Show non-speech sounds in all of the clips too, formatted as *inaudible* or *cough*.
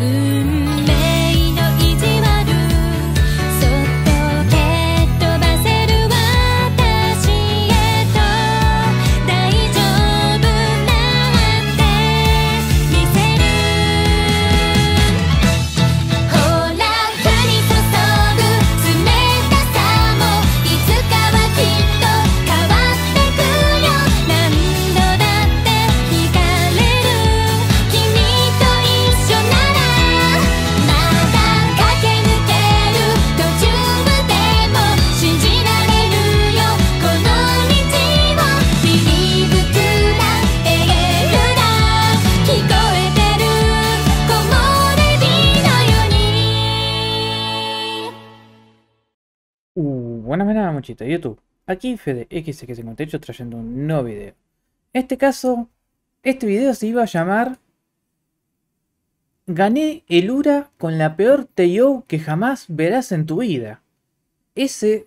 Une Buenas, maneras muchachos de YouTube. Aquí FedeXX58 trayendo un nuevo video. En este caso, este video se iba a llamar Gané el URA con la peor TO que jamás verás en tu vida. Ese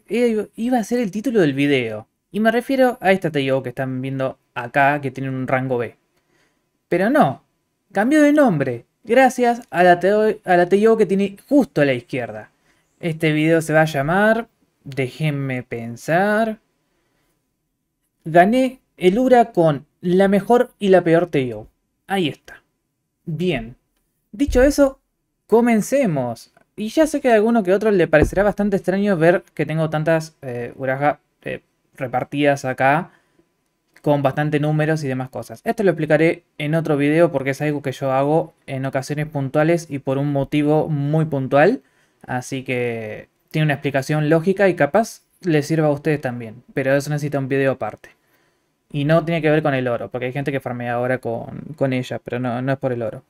iba a ser el título del video. Y me refiero a esta TO que están viendo acá, que tiene un rango B. Pero no, cambió de nombre, gracias a la, a la TO que tiene justo a la izquierda. Este video se va a llamar Déjenme pensar. Gané el URA con la mejor y la peor TO. Ahí está. Bien. Dicho eso, comencemos. Y ya sé que a alguno que otro le parecerá bastante extraño ver que tengo tantas eh, eh, repartidas acá. Con bastante números y demás cosas. Esto lo explicaré en otro video porque es algo que yo hago en ocasiones puntuales y por un motivo muy puntual. Así que tiene una explicación lógica y capaz le sirva a ustedes también, pero eso necesita un video aparte. Y no tiene que ver con el oro, porque hay gente que farmea ahora con, ella, pero no, no es por el oro.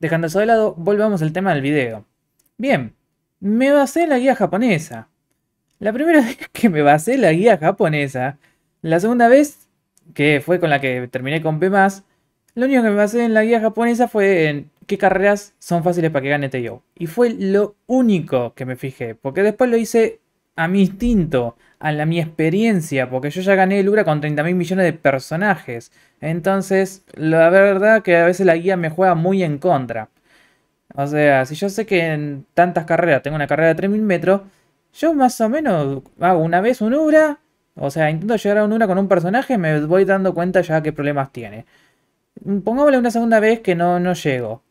Dejando eso de lado, volvamos al tema del video. Bien, me basé en la guía japonesa. La primera *laughs* vez que me basé en la guía japonesa, la segunda vez, que fue con la que terminé con B. Lo único que me pasé en la guía japonesa fue en qué carreras son fáciles para que gane Teo. Y fue lo único que me fijé, porque después lo hice a mi instinto, a, la, mi experiencia, porque yo ya gané el Ura con 30 mil millones de personajes. Entonces, la verdad que a veces la guía me juega muy en contra. O sea, si yo sé que en tantas carreras tengo una carrera de 3000 metros, yo más o menos hago una vez un Ura, o sea, intento llegar a un Ura con un personaje me voy dando cuenta ya qué problemas tiene pongámosle una segunda vez que no, no llego.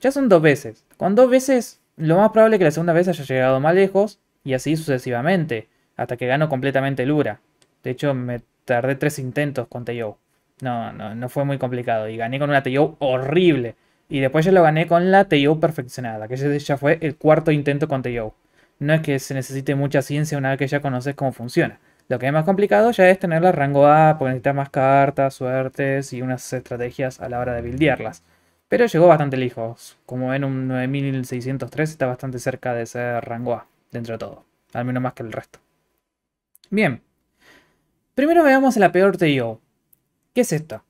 Ya son dos veces. Con dos veces, lo más probable es que la segunda vez haya llegado más lejos y así sucesivamente, hasta que gano completamente Lura. De hecho, me tardé tres intentos con Tayou. No, no, fue muy complicado y gané con una Teyo horrible. Y después ya lo gané con la Teyo perfeccionada, que ya fue el cuarto intento con Tayou. No es que se necesite mucha ciencia una vez que ya conoces cómo funciona. Lo que es más complicado ya es tenerla rango A, porque necesitas más cartas, suertes y unas estrategias a la hora de buildearlas. Pero llegó bastante lejos. Como ven, un 9603 está bastante cerca de ser rango A, dentro de todo. Al menos más que el resto. Bien. Primero veamos la peor TIO. ¿Qué es esto?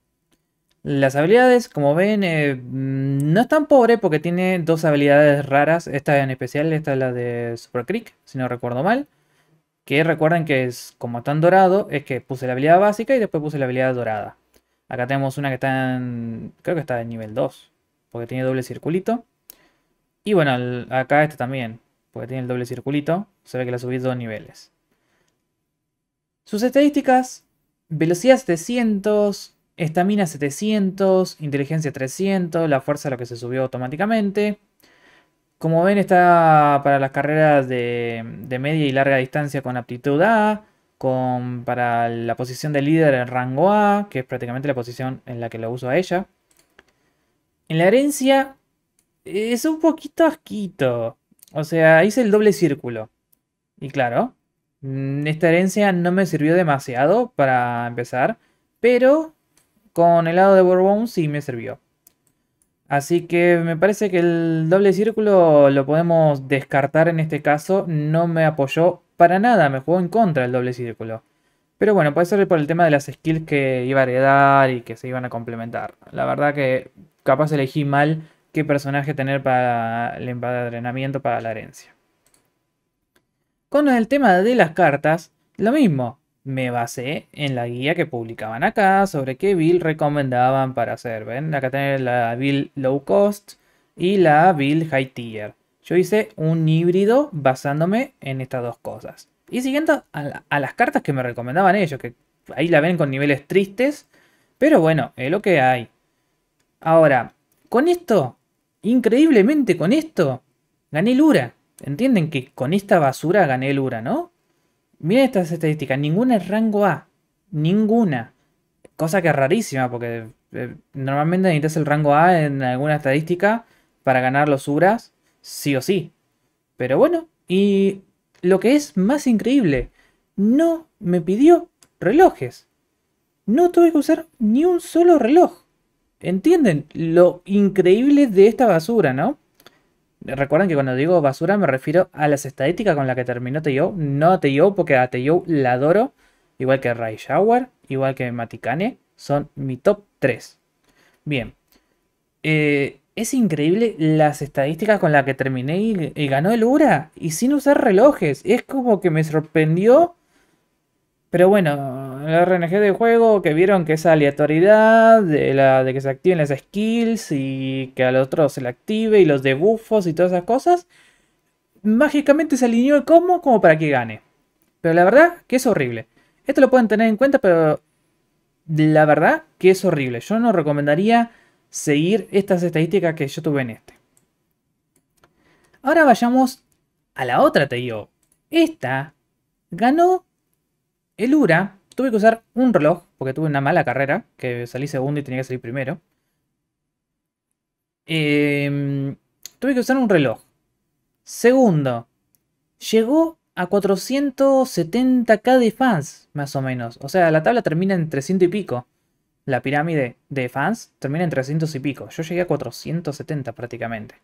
Las habilidades, como ven, eh, no es tan pobre porque tiene dos habilidades raras. Esta en especial, esta es la de Super Creek, si no recuerdo mal. Que recuerden que es como tan dorado, es que puse la habilidad básica y después puse la habilidad dorada. Acá tenemos una que está en... creo que está en nivel 2, porque tiene doble circulito. Y bueno, acá este también, porque tiene el doble circulito, se ve que la subí dos niveles. Sus estadísticas, velocidad 700, estamina 700, inteligencia 300, la fuerza lo que se subió automáticamente, como ven, está para las carreras de, media y larga distancia con aptitud A, con, para la posición de líder en rango A, que es prácticamente la posición en la que lo uso a ella. En la herencia es un poquito asquito. O sea, hice el doble círculo. Y claro, mm, esta herencia no me sirvió demasiado para empezar, pero con el lado de Bourbon sí me sirvió. Así que me parece que el doble círculo lo podemos descartar en este caso. No me apoyó para nada, me jugó en contra el doble círculo. Pero bueno, puede ser por el tema de las skills que iba a heredar y que se iban a complementar. La verdad que capaz elegí mal qué personaje tener para el empadrenamiento, para la herencia. Con el tema de las cartas, lo mismo me basé en la guía que publicaban acá sobre qué build recomendaban para hacer. ¿Ven? Acá tenés la build low cost y la build high tier. Yo hice un híbrido basándome en estas dos cosas. Y siguiendo a, a las cartas que me recomendaban ellos, que ahí la ven con niveles tristes, pero bueno, es lo que hay. Ahora, con esto, increíblemente con esto, gané Lura. ¿Entienden que con esta basura gané Lura, no? Miren estas estadísticas, ninguna es rango A, ninguna. Cosa que es rarísima, porque eh, normalmente necesitas el rango A en alguna estadística para ganar los URAS, sí o sí. Pero bueno, y lo que es más increíble, no me pidió relojes. No tuve que usar ni un solo reloj. ¿Entienden lo increíble de esta basura, no? Recuerden que cuando digo basura me refiero a las estadísticas con las que terminó Yo. No a yo porque a yo la adoro. Igual que Ray Shower, igual que Maticane. Son mi top 3. Bien. Eh, es increíble las estadísticas con las que terminé y, y, ganó el URA. Y sin usar relojes. Es como que me sorprendió pero bueno, el RNG del juego que vieron que esa aleatoriedad de, la, de que se activen las skills y que al otro se le active y los debuffos y todas esas cosas, mágicamente se alineó el como para que gane. Pero la verdad que es horrible. Esto lo pueden tener en cuenta, pero la verdad que es horrible. Yo no recomendaría seguir estas estadísticas que yo tuve en este. Ahora vayamos a la otra TIO. Esta ganó el URA, tuve que usar un reloj, porque tuve una mala carrera, que salí segundo y tenía que salir primero. Em, tuve que usar un reloj. Segundo, llegó a 470k de fans, más o menos. O sea, la tabla termina en 300 y pico. La pirámide de fans termina en 300 y pico. Yo llegué a 470 prácticamente.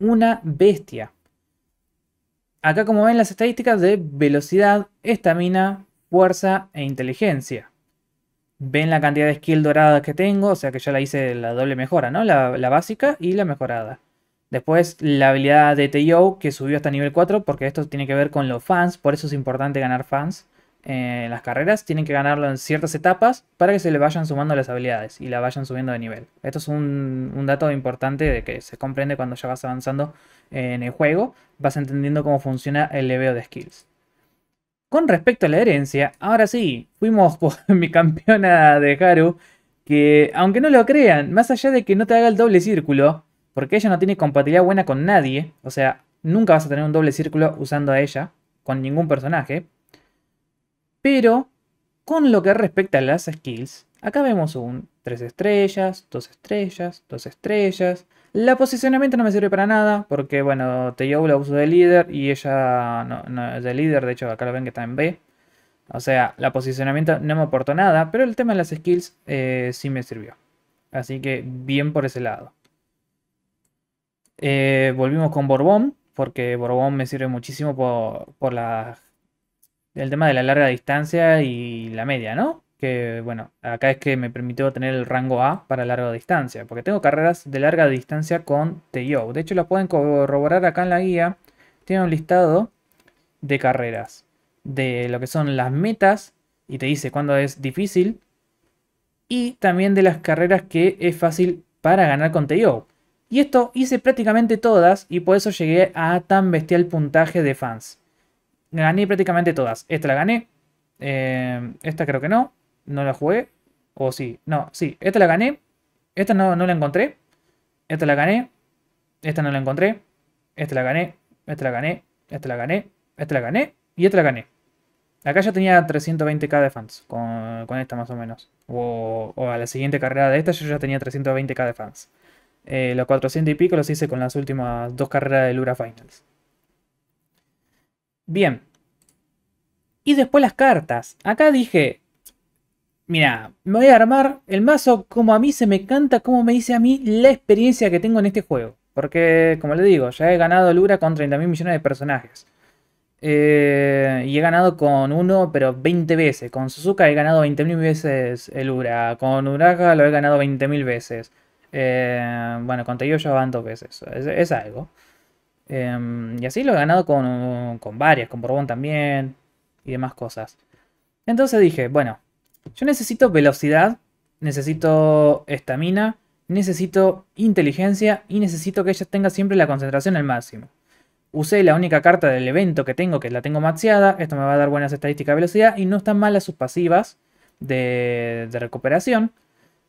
Una bestia. Acá como ven las estadísticas de velocidad, estamina, fuerza e inteligencia. Ven la cantidad de skill dorada que tengo, o sea que ya la hice la doble mejora, ¿no? La, básica y la mejorada. Después la habilidad de T.O. que subió hasta nivel 4 porque esto tiene que ver con los fans, por eso es importante ganar fans eh, en las carreras. Tienen que ganarlo en ciertas etapas para que se le vayan sumando las habilidades y la vayan subiendo de nivel. Esto es un, un dato importante de que se comprende cuando ya vas avanzando en el juego, vas entendiendo cómo funciona el leveo de skills. Con respecto a la herencia, ahora sí, fuimos por *laughs* mi campeona de Haru, que aunque no lo crean, más allá de que no te haga el doble círculo, porque ella no tiene compatibilidad buena con nadie, o sea, nunca vas a tener un doble círculo usando a ella, con ningún personaje, pero con lo que respecta a las skills, acá vemos un 3 estrellas, 2 estrellas, 2 estrellas, la posicionamiento no me sirve para nada, porque bueno, yo la uso de líder y ella no, es de líder, de hecho acá lo ven que está en B. O sea, la posicionamiento no me aportó nada, pero el tema de las skills eh, sí me sirvió. Así que bien por ese lado. Eh, volvimos con Borbón, porque Borbón me sirve muchísimo por, la, el tema de la larga distancia y la media, ¿no? que bueno, acá es que me permitió tener el rango A para larga distancia, porque tengo carreras de larga distancia con TIO. De hecho, las pueden corroborar acá en la guía. Tiene un listado de carreras, de lo que son las metas, y te dice cuándo es difícil, y también de las carreras que es fácil para ganar con TIO. Y esto hice prácticamente todas, y por eso llegué a tan bestial puntaje de fans. Gané prácticamente todas. Esta la gané, eh, esta creo que no, no la jugué. O sí, no, sí, esta la gané. Esta no, no la encontré. Esta la gané. Esta no la encontré. Esta la gané. Esta la gané. Esta la gané. Esta la gané. Y esta la gané. Acá ya tenía 320k de fans con, esta más o menos. O, a la siguiente carrera de esta yo ya tenía 320k de fans. Eh, los 400 y pico los hice con las últimas dos carreras de Lura Finals. Bien. Y después las cartas. Acá dije, Mira, me voy a armar el mazo como a mí se me canta, como me dice a mí la experiencia que tengo en este juego. Porque, como le digo, ya he ganado el Lura con 30.000 millones de personajes. Eh, y he ganado con uno, pero 20 veces. Con Suzuka he ganado 20.000 veces el Ura. Con Uraga lo he ganado 20.000 veces. Eh, bueno, con Teiyo ya van dos veces. Es, algo. Em, y así lo he ganado con, con varias, con Borbón también. Y demás cosas. Entonces dije, bueno, yo necesito velocidad, necesito estamina, necesito inteligencia y necesito que ella tenga siempre la concentración al máximo. Usé la única carta del evento que tengo, que la tengo maxiada. Esto me va a dar buenas estadísticas de velocidad y no están malas sus pasivas de, recuperación.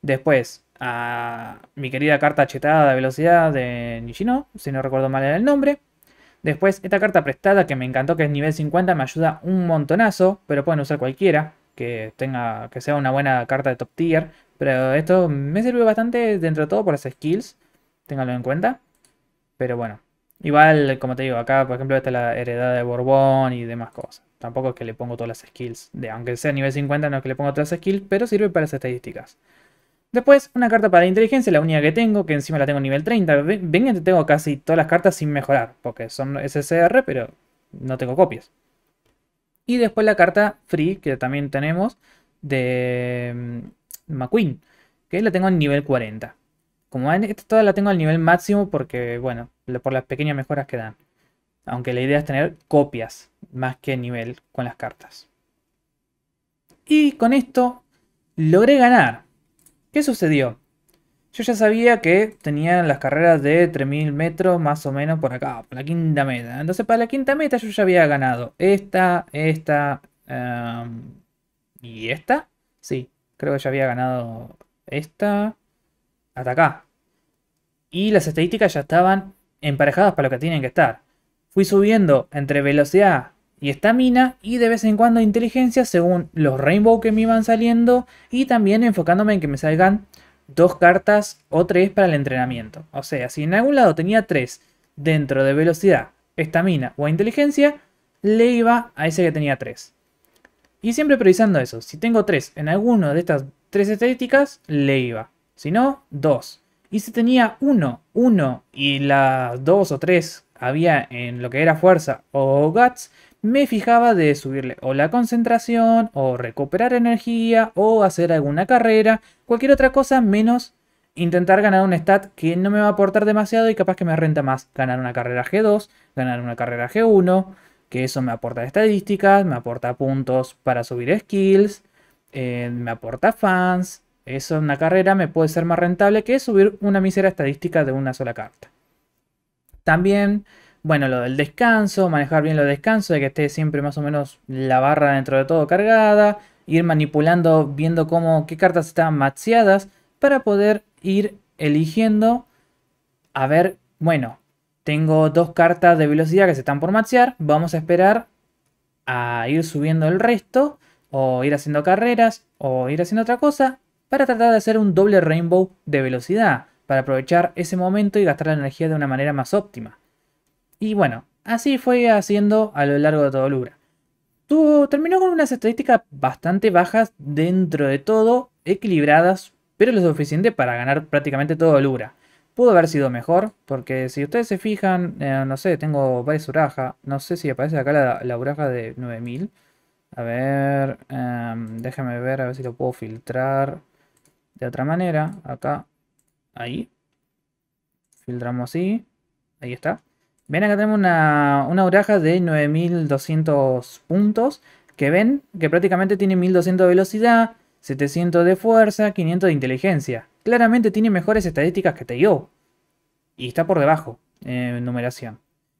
Después, a mi querida carta chetada de velocidad de Nishino, si no recuerdo mal el nombre. Después, esta carta prestada que me encantó, que es nivel 50, me ayuda un montonazo, pero pueden usar cualquiera que tenga que sea una buena carta de top tier. Pero esto me sirve bastante dentro de todo por las skills. Ténganlo en cuenta. Pero bueno. Igual, como te digo, acá por ejemplo esta la heredad de Borbón y demás cosas. Tampoco es que le pongo todas las skills. De, aunque sea nivel 50 no es que le pongo todas las skills, pero sirve para las estadísticas. Después, una carta para inteligencia, la única que tengo, que encima la tengo nivel 30. Venga, tengo casi todas las cartas sin mejorar, porque son SSR, pero no tengo copias. Y después la carta Free, que también tenemos, de mm, McQueen, que la tengo en nivel 40. Como ven, esta toda la tengo al nivel máximo porque, bueno, por las pequeñas mejoras que dan. Aunque la idea es tener copias más que nivel con las cartas. Y con esto logré ganar. ¿Qué sucedió? Yo ya sabía que tenían las carreras de 3000 metros más o menos por acá, Por la quinta meta. Entonces para la quinta meta yo ya había ganado esta, esta em, y esta. Sí, creo que ya había ganado esta hasta acá. Y las estadísticas ya estaban emparejadas para lo que tienen que estar. Fui subiendo entre velocidad y estamina y de vez en cuando inteligencia según los rainbow que me iban saliendo y también enfocándome en que me salgan dos cartas o tres para el entrenamiento. O sea, si en algún lado tenía tres dentro de velocidad, estamina o inteligencia, le iba a ese que tenía tres. Y siempre priorizando eso. Si tengo tres en alguno de estas tres estadísticas, le iba. Si no, dos. Y si tenía uno, uno y las dos o tres había en lo que era fuerza o guts, me fijaba de subirle o la concentración, o recuperar energía, o hacer alguna carrera, cualquier otra cosa menos intentar ganar un stat que no me va a aportar demasiado y capaz que me renta más ganar una carrera G2, ganar una carrera G1, que eso me aporta estadísticas, me aporta puntos para subir skills, eh, me aporta fans. Eso en una carrera me puede ser más rentable que subir una misera estadística de una sola carta. También bueno, lo del descanso, manejar bien los descansos, de que esté siempre más o menos la barra dentro de todo cargada, ir manipulando, viendo cómo, qué cartas están maxeadas, para poder ir eligiendo, a ver, bueno, tengo dos cartas de velocidad que se están por maxear, vamos a esperar a ir subiendo el resto, o ir haciendo carreras, o ir haciendo otra cosa, para tratar de hacer un doble rainbow de velocidad, para aprovechar ese momento y gastar la energía de una manera más óptima. Y bueno, así fue haciendo a lo largo de todo Lura. Tuvo, terminó con unas estadísticas bastante bajas dentro de todo, equilibradas, pero lo suficiente para ganar prácticamente todo Lura. Pudo haber sido mejor, porque si ustedes se fijan, eh, no sé, tengo varias urajas, no sé si aparece acá la, uraja de 9000. A ver, em, déjame ver, a ver si lo puedo filtrar de otra manera. Acá, ahí. Filtramos así, ahí está. Ven acá tenemos una, una Uraja de 9200 puntos. Que ven que prácticamente tiene 1200 de velocidad, 700 de fuerza, 500 de inteligencia. Claramente tiene mejores estadísticas que Teiyo. Y está por debajo en numeración.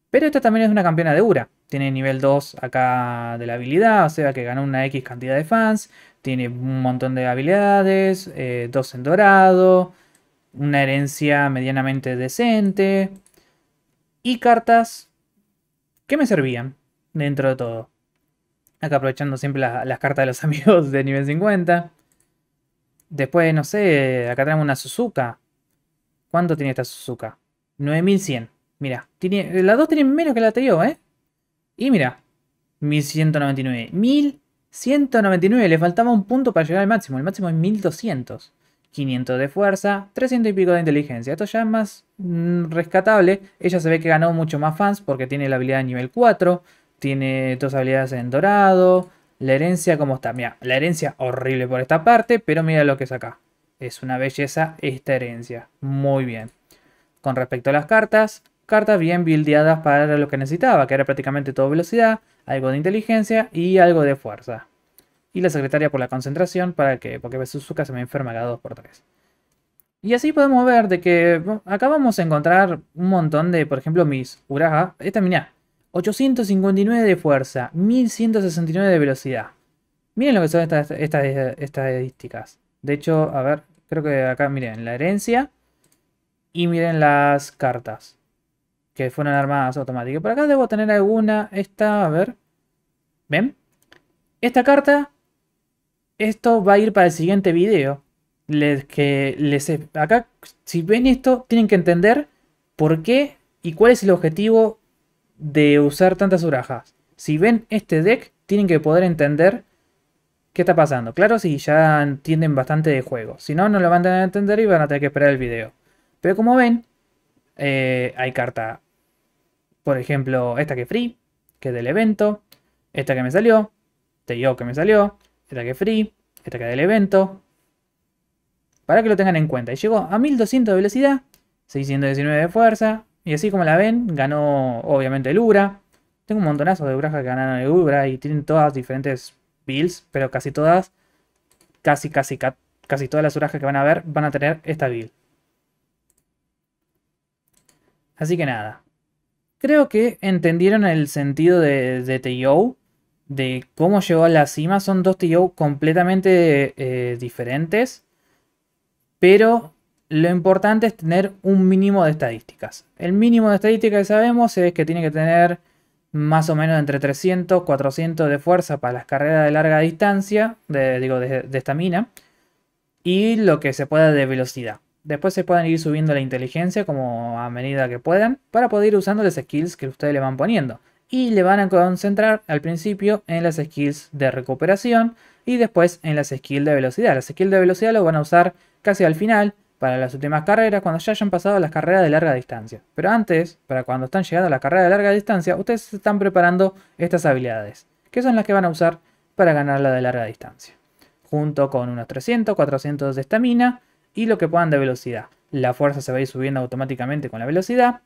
Pero esta también es una campeona de Ura. Tiene nivel 2 acá de la habilidad, o sea que ganó una X cantidad de fans. Tiene un montón de habilidades, 2 eh, en dorado, una herencia medianamente decente y cartas que me servían dentro de todo. Acá aprovechando siempre las cartas de los *laughs* amigos de nivel 50. Después, no sé, acá tenemos una Suzuka. ¿Cuánto tiene esta Suzuka? 9100. Mira, las dos tienen menos que la anterior, ¿eh? Y mira, 1199. 1199, le faltaba un punto para llegar al máximo. El máximo es 1200. 500 de fuerza, 300 y pico de inteligencia. Esto ya es más mm, rescatable. Ella se ve que ganó mucho más fans porque tiene la habilidad de nivel 4, tiene dos habilidades en dorado, la herencia como está. Mira, la herencia horrible por esta parte, pero mira lo que es acá. Es una belleza esta herencia. Muy bien. Con respecto a las cartas, cartas bien buildeadas para lo que necesitaba, que era prácticamente todo velocidad, algo de inteligencia y algo de fuerza y la secretaria por la concentración, para que, porque Suzuka se me enferma cada dos por tres. Y así podemos ver de que acá vamos a encontrar un montón de, por ejemplo, mis Uraha. Esta, mira 859 de fuerza, 1169 de velocidad. Miren lo que son estas, estas, estadísticas. De hecho, a ver, creo que acá miren la herencia y miren las cartas. Que fueron armadas automáticas. Por acá debo tener alguna. Esta, a ver. ¿Ven? Esta carta esto va a ir para el siguiente video. Les, que les, acá, si ven esto, tienen que entender por qué y cuál es el objetivo de usar tantas urajas. Si ven este deck, tienen que poder entender qué está pasando. Claro, si ya entienden bastante de juego. Si no, no lo van a entender y van a tener que esperar el video. Pero como ven, eh, hay carta. Por ejemplo, esta que es free, que es del evento. Esta que me salió. Yo que me salió. Ataque free, ataque del evento. Para que lo tengan en cuenta. Y llegó a 1200 de velocidad, 619 de fuerza. Y así como la ven, ganó obviamente el Ubra. Tengo un montonazo de Ubraja que ganaron el Ubra y tienen todas diferentes builds, pero casi todas, casi, casi, casi todas las Urajas que van a ver van a tener esta build. Así que nada, creo que entendieron el sentido de, de TIO de cómo llegó a la cima. Son dos TO completamente eh, diferentes. Pero lo importante es tener un mínimo de estadísticas. El mínimo de estadísticas que sabemos es que tiene que tener más o menos entre 300, 400 de fuerza para las carreras de larga distancia, digo, de mina y lo que se pueda de velocidad. Después se pueden ir subiendo la inteligencia como a medida que puedan para poder ir usando las skills que ustedes le van poniendo y le van a concentrar al principio en las skills de recuperación y después en las skills de velocidad. Las skills de velocidad lo van a usar casi al final para las últimas carreras, cuando ya hayan pasado las carreras de larga distancia. Pero antes, para cuando están llegando a la carrera de larga distancia, ustedes están preparando estas habilidades, que son las que van a usar para ganar la de larga distancia. Junto con unos 300, 400 de estamina y lo que puedan de velocidad. La fuerza se va a ir subiendo automáticamente con la velocidad.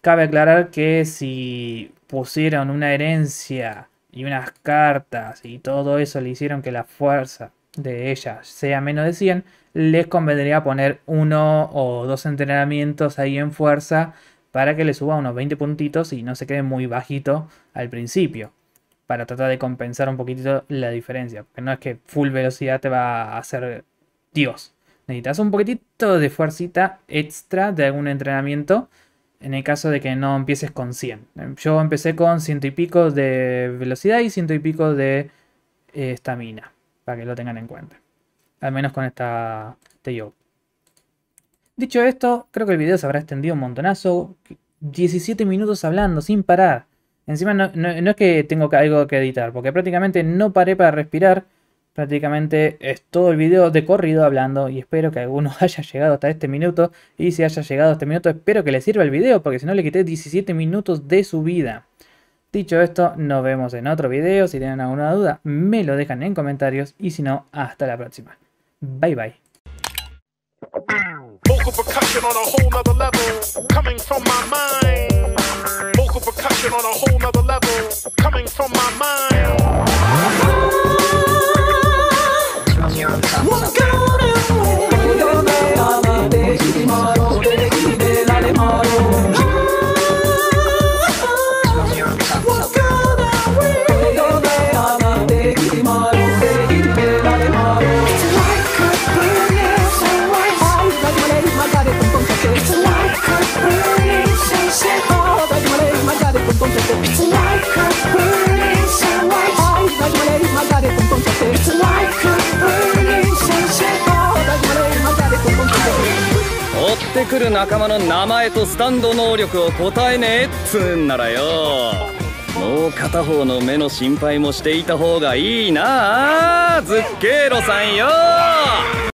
Cabe aclarar que si pusieron una herencia y unas cartas y todo eso le hicieron que la fuerza de ella sea menos de 100, les convendría poner uno o dos entrenamientos ahí en fuerza para que le suba unos 20 puntitos y no se quede muy bajito al principio. Para tratar de compensar un poquitito la diferencia. Porque no es que full velocidad te va a hacer Dios. Necesitas un poquitito de fuercita extra de algún entrenamiento en el caso de que no empieces con 100. Yo empecé con ciento y pico de velocidad y ciento y pico de eh, estamina, para que lo tengan en cuenta. Al menos con esta yo Dicho esto, creo que el video se habrá extendido un montonazo. 17 minutos hablando, sin parar. Encima no, no es que tengo algo que editar, porque prácticamente no paré para respirar Prácticamente es todo el video de corrido hablando y espero que alguno *laughs* haya llegado hasta este minuto. Y si haya llegado a este minuto espero que le sirva el video porque si no le quité 17 minutos de su vida. Dicho esto, nos vemos en otro video. Si tienen alguna duda, me lo dejan en comentarios. Y si no, hasta la próxima. Bye bye. We'll go to where you くる仲間の名前とスタンド能力を答えねえっつうんならよもう片方の目の心配もしていた方がいいなあズッケーロさんよ